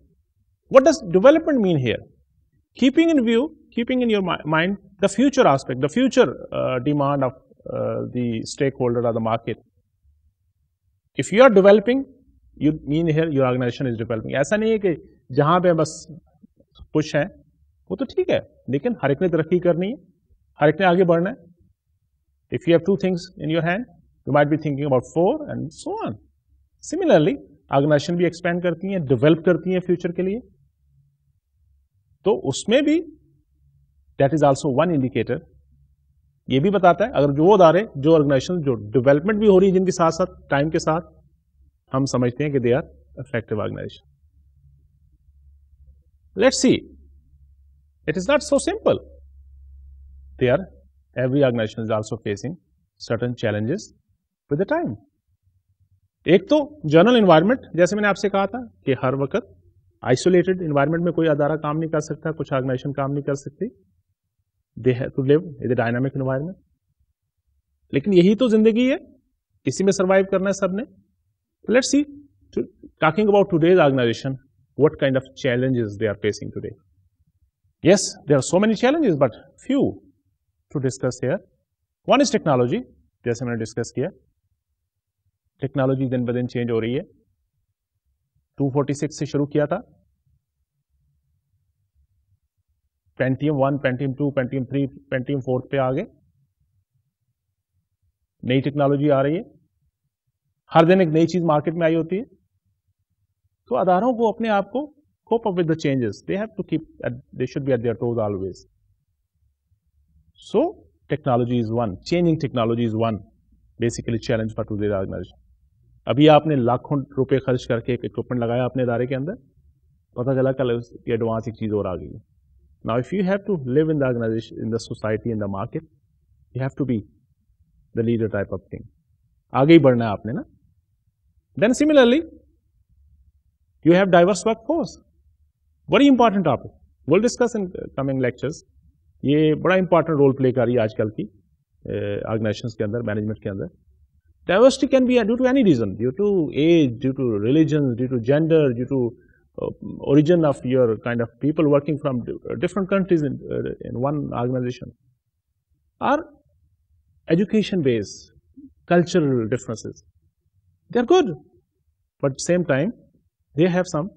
What does development mean here? Keeping in view, keeping in your mi mind the future aspect, the future uh, demand of uh, the stakeholder or the market. If you are developing, you mean here your organization is developing. ऐसा नहीं है कि जहाँ पे बस हैं वो तो ठीक है लेकिन हर एक ने तरक्की करनी है हर एक ने आगे बढ़ना है if you have two things in your hand you might be thinking about four and so on similarly organization भी एक्सपेंड करती हैं डेवलप करती हैं फ्यूचर के लिए तो उसमें भी that is also one indicator ये भी बताता है अगर जो अदारे जो ऑर्गेनाइजेशन जो डेवलपमेंट भी हो रही है जिनके साथ साथ टाइम के साथ हम समझते हैं कि they are effective organization let's see It is not so simple. There, every organization is also facing certain challenges with the time. एक तो जर्नल इन्वायरमेंट जैसे मैंने आपसे कहा था कि हर वक्त आइसोलेटेड इन्वायरमेंट में कोई अदारा काम नहीं कर सकता कुछ ऑर्गेनाइजेशन काम नहीं कर सकती they have to live in dynamic environment लेकिन यही तो जिंदगी है इसी में सर्वाइव करना है सबने let's see talking about today's organization what kind of challenges they are facing today. Yes, there are so many challenges, but few to discuss here. One is technology, जैसे मैंने डिस्कस किया टेक्नोलॉजी दिन ब दिन change हो रही है 246 से शुरू किया था Pentium one Pentium two Pentium three Pentium fourth पे आ गए नई टेक्नोलॉजी आ रही है हर दिन एक नई चीज़ मार्केट में आई होती है तो अदारों को अपने आप को cope up with the changes. They have to keep, at, they should be at their toes always. So technology is one, changing technology is one basically challenge for today's organization. अभी आपने लाखों रुपए खर्च करके एक इक्विपमेंट लगाया अपने दारे के अंदर पता चला कल ये एडवांस एक चीज़ और आ गई Now, if you have to live in the organization, in the society, in the market, you have to be the leader type of thing. आगे ही बढ़ना है आपने ना Then similarly, you have diverse workforce. बड़ी important topic will discuss in coming lectures ये बड़ा important role play कर रही है आजकल की ऑर्गेनाइजेशन के अंदर मैनेजमेंट के अंदर diversity can be due to any reason due to age due to religion due to gender due to origin of your kind of people working from uh, different countries uh, in, one organization or education based cultural differences they are good but same time they have some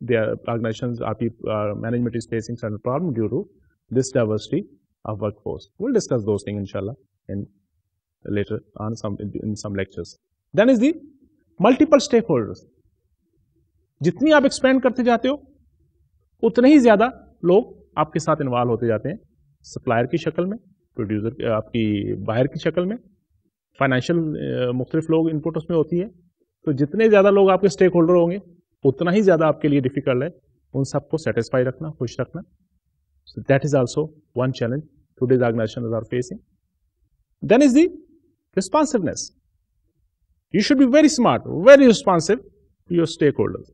their organizations are people, uh, management is facing certain problem due to this diversity of workforce. We'll discuss those things inshallah in later on some in some lectures. Then is the multiple stakeholders. जितनी आप expand करते जाते हो उतने ही ज़्यादा लोग आपके साथ इन्वॉल्व होते जाते हैं सप्लायर की शक्ल में प्रोड्यूसर आपकी बाहर की शक्ल में फाइनेंशियल मुख्तलिफ लोग इनपुट उसमें होती है तो जितने ज़्यादा लोग आपके स्टेक होल्डर होंगे उतना ही ज्यादा आपके लिए डिफिकल्ट है उन सबको सेटिस्फाई रखना खुश रखना that is also one challenge today's organization are facing then is responsiveness you should be very smart very responsive to your stakeholder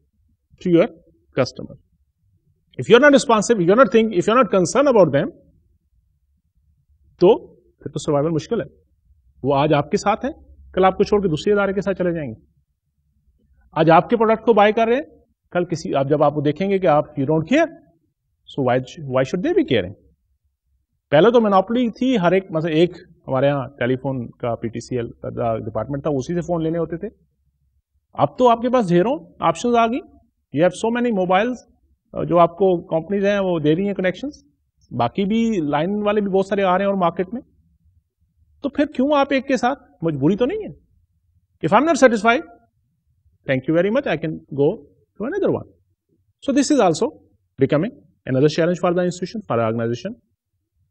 to your customer if you are not responsive you not think if you are not concern about them तो फिर तो survival मुश्किल है वो आज आपके साथ है कल आपको छोड़कर दूसरे इदारे के साथ चले जाएंगे आज आपके प्रोडक्ट को बाय कर रहे हैं कल किसी आप जब आप देखेंगे कि आप you don't care so why why should they be caring पहले तो मेनोपली थी हर एक मतलब एक हमारे यहाँ टेलीफोन का पीटीसीएल डिपार्टमेंट था उसी से फ़ोन लेने होते थे अब तो आपके पास ढेरों ऑप्शन आ गई you have so many mobiles जो आपको कंपनीज हैं वो दे रही हैं कनेक्शंस बाकी भी लाइन वाले भी बहुत सारे आ रहे हैं और मार्केट में तो फिर क्यों आप एक के साथ मजबूरी तो नहीं है if I am not satisfied Thank you very much. I can go to another one. So this is also becoming another challenge for the institution, for the organization.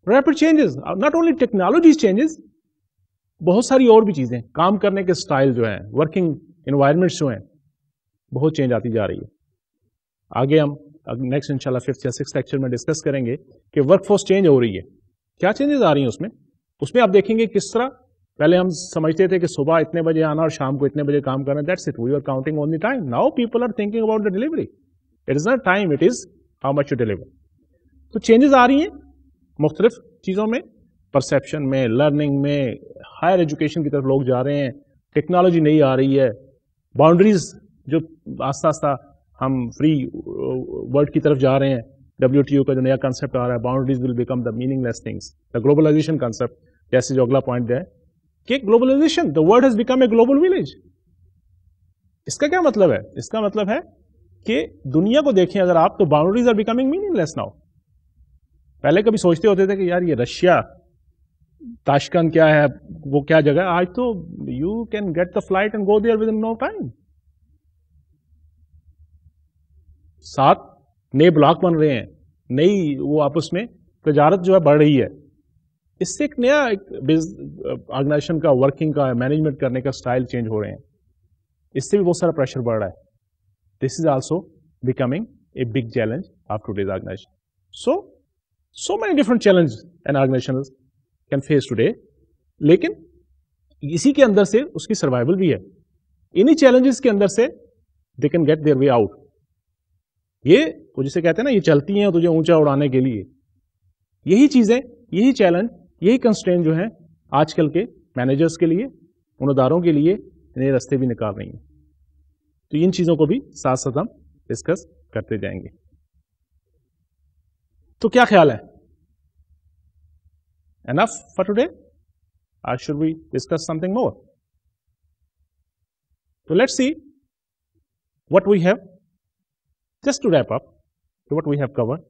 Rapid changes, not only technology changes, बहुत सारी और भी चीज़ें kaam karne ke style jo हैं working environments jo हैं bahut change aati ja rahi hai aage hum next इंशाल्लाह fifth या six lecture में डिस्कस करेंगे कि वर्कफोर्स चेंज हो रही है क्या चेंजेस आ रही हैं उसमें उसमें आप देखेंगे किस तरह पहले हम समझते थे कि सुबह इतने बजे आना और शाम को इतने बजे काम करना that's it we are counting on the time now people are thinking about the delivery it is not time it is how much you deliver तो चेंजेस आ रही हैं मुख्तलिफ चीज़ों में परसेप्शन में लर्निंग में हायर एजुकेशन की तरफ लोग जा रहे हैं टेक्नोलॉजी नई आ रही है बाउंड्रीज जो आस्ता आस्ता हम फ्री वर्ल्ड uh, की तरफ जा रहे हैं डब्ल्यू टी ओ का जो नया कंसेप्ट आ रहा है boundaries will become the meaningless things the globalization concept जैसे जो अगला पॉइंट है कि globalization the world has become a global village इसका क्या मतलब है इसका मतलब है कि दुनिया को देखें अगर आप तो boundaries are becoming meaningless now पहले कभी सोचते होते थे कि यार ये रशिया ताशकन क्या है वो क्या जगह आज तो you can get the flight and go there within no time सात नए ब्लॉक बन रहे हैं नई वो आपस में तजारत जो है बढ़ रही है इससे एक नया ऑर्गेनाइजेशन का वर्किंग का मैनेजमेंट करने का स्टाइल चेंज हो रहे हैं इससे भी बहुत सारा प्रेशर बढ़ रहा है this is also becoming a big challenge of today's organization so so many different challenge an organization can face today लेकिन इसी के अंदर से उसकी सर्वाइवल भी है इन्हीं चैलेंजेस के अंदर से they can get their way out ये वो जिसे कहते हैं ना ये चलती हैं तुझे ऊंचा उड़ाने के लिए यही चीजें यही चैलेंज यही कंस्ट्रेंट जो है आजकल के मैनेजर्स के लिए उनदारों के लिए नए रास्ते भी निकाल रही हैं तो इन चीज़ों को भी साथ साथ हम डिस्कस करते जाएंगे तो क्या ख्याल है enough for today I should we discuss something more तो let's see what we have just to wrap up to what we have covered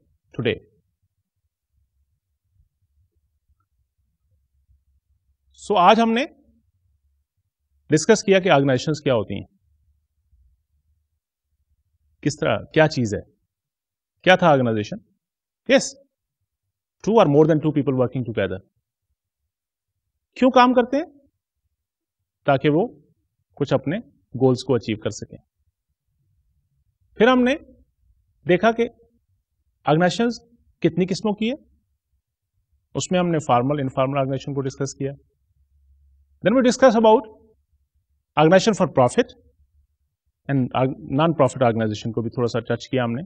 सो आज हमने डिस्कस किया कि ऑर्गेनाइजेशंस क्या होती हैं किस तरह क्या चीज़ है क्या था organization yes two or more than two people working together क्यों काम करते हैं ताकि वो कुछ अपने गोल्स को अचीव कर सकें फिर हमने देखा कि ऑर्गेनाइजेशन कितनी किस्मों की है उसमें हमने फॉर्मल इनफॉर्मल ऑर्गेनाइजेशन को डिस्कस किया Then we discuss about organization for profit and non profit organisation को भी थोड़ा सा टच किया हमने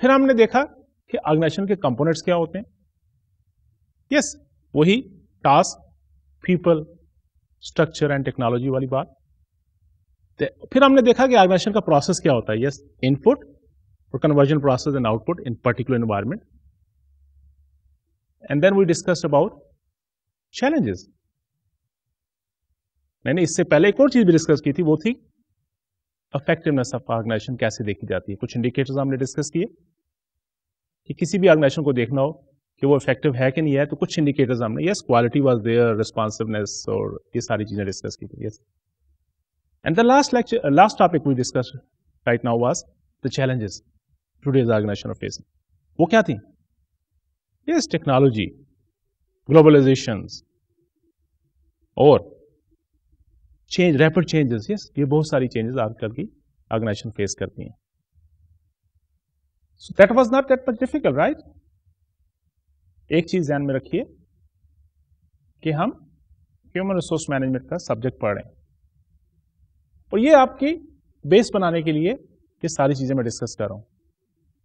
फिर हमने देखा कि ऑर्गेनाइजेशन के कंपोनेंट्स क्या होते हैं यस yes, वही task people structure and technology वाली बात फिर हमने देखा कि ऑर्गेनाइजेशन का प्रोसेस क्या होता है यस इनपुट और conversion process and output in particular environment and then we discuss about challenges मैंने इससे पहले एक और चीज भी डिस्कस की थी वो थी अफेक्टिवनेस ऑफ ऑर्गेनाइजेशन कैसे देखी जाती है कुछ इंडिकेटर्स हमने डिस्कस किए कि किसी भी ऑर्गेनाइजेशन को देखना हो कि वो इफेक्टिव है कि नहीं है तो कुछ इंडिकेटर्स हमने yes quality was there responsiveness और ये सारी चीज़ें डिस्कस की थी yes and the last lecture last topic we discuss right now was the challenges today's organisation of facing वो क्या थी यस टेक्नोलॉजी ग्लोबलाइजेशन और चेंज रैपिड चेंजेस यस ये बहुत सारी चेंजेस आजकल की ऑर्गेनाइजेशन फेस करती हैं so that was not that much difficult right एक चीज ध्यान में रखिए कि हम ह्यूमन रिसोर्स मैनेजमेंट का सब्जेक्ट पढ़ रहे हैं और ये आपकी बेस बनाने के लिए ये सारी चीज़ें मैं डिस्कस कर रहा हूं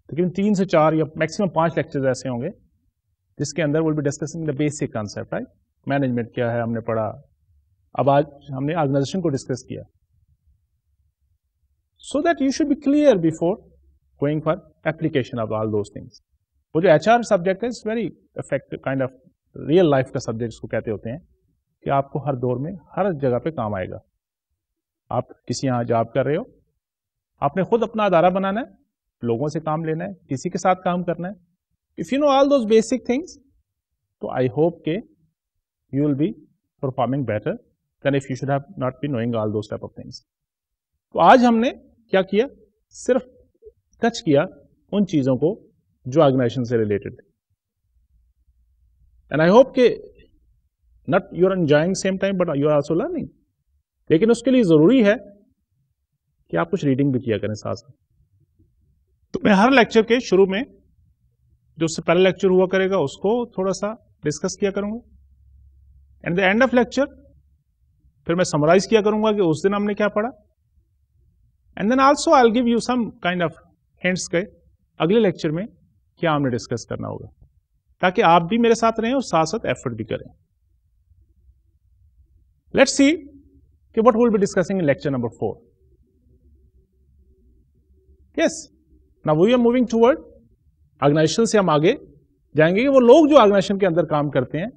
तकरीबन तीन से चार या मैक्सिमम पांच लेक्चर्स ऐसे होंगे जिसके अंदर will be discussing the basic concept right management क्या है हमने पढ़ा अब आज हमने ऑर्गेनाइजेशन को डिस्कस किया so that you should be clear before going for application of all those things वो जो एच सब्जेक्ट है it's very effective kind of real life का सब्जेक्ट इसको कहते होते हैं कि आपको हर दौर में हर जगह पे काम आएगा आप किसी यहाँ जॉब कर रहे हो आपने खुद अपना अदारा बनाना है लोगों से काम लेना है किसी के साथ काम करना है If you know all those basic things, so I hope ke you will be performing better than if you should have not been knowing all those type of things. तो आज हमने क्या किया सिर्फ टच किया उन चीज़ों को जो ऑर्गेनाइजेशन से related and i hope ke not you are enjoying same time but you are also learning lekin uske liye zaruri hai ki aap kuch reading bhi kiya kare साथ साथ to main har lecture ke shuru mein जो उससे पहला lecture हुआ करेगा उसको थोड़ा सा डिस्कस किया करूंगा and the end of lecture फिर मैं समराइज किया करूंगा कि उस दिन हमने क्या पढ़ा and then also I give you some kind of hints के अगले लेक्चर में क्या हमने डिस्कस करना होगा ताकि आप भी मेरे साथ रहें और साथ साथ एफर्ट भी करें लेट सी कि what will be discussing in lecture number four yes now we are moving toward organisation से हम आगे जाएंगे कि वो लोग जो ऑर्गेनाइजेशन के अंदर काम करते हैं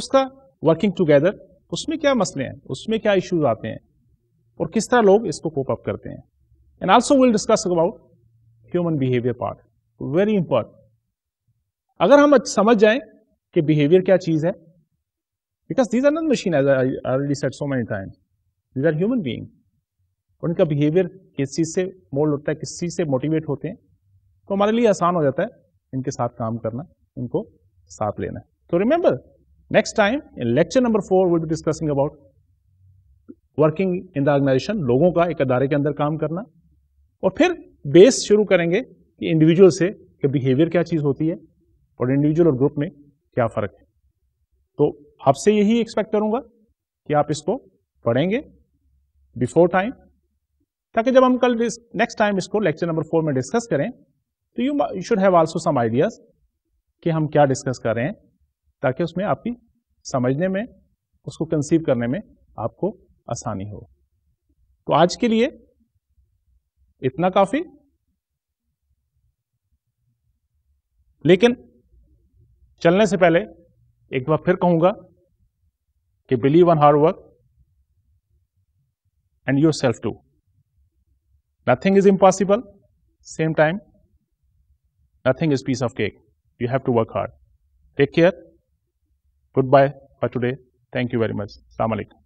उसका वर्किंग टुगेदर उसमें क्या मसले हैं उसमें क्या इश्यूज आते हैं और किस तरह लोग इसको कोप अप करते हैं and also will discuss about human behaviour part very important अगर हम समझ जाएं कि बिहेवियर क्या चीज़ है because these are not machine as I said so many times these are human being उनका बिहेवियर किस चीज़ से मोल्ड होता है किस चीज़ से मोटिवेट होते हैं तो हमारे लिए आसान हो जाता है इनके साथ काम करना इनको साथ लेना तो remember next time in lecture number four will be discussing about working in the organisation लोगों का एक अदारे के अंदर काम करना और फिर बेस शुरू करेंगे कि इंडिविजुअल से कि बिहेवियर क्या चीज़ होती है और इंडिविजुअल और ग्रुप में क्या फ़र्क है तो आपसे यही एक्सपेक्ट करूंगा कि आप इसको पढ़ेंगे बिफोर टाइम ताकि जब हम कल नेक्स्ट टाइम इसको लेक्चर नंबर फोर में डिस्कस करें तो you you should have also some ideas कि हम क्या डिस्कस कर रहे हैं ताकि उसमें आपकी समझने में उसको कंसीव करने में आपको आसानी हो तो आज के लिए इतना काफ़ी लेकिन चलने से पहले एक बार फिर कहूंगा कि believe on hard work and yourself too nothing is impossible same time Nothing is piece of cake. You have to work hard. Take care. Goodbye for today. Thank you very much. Assalamu alaikum.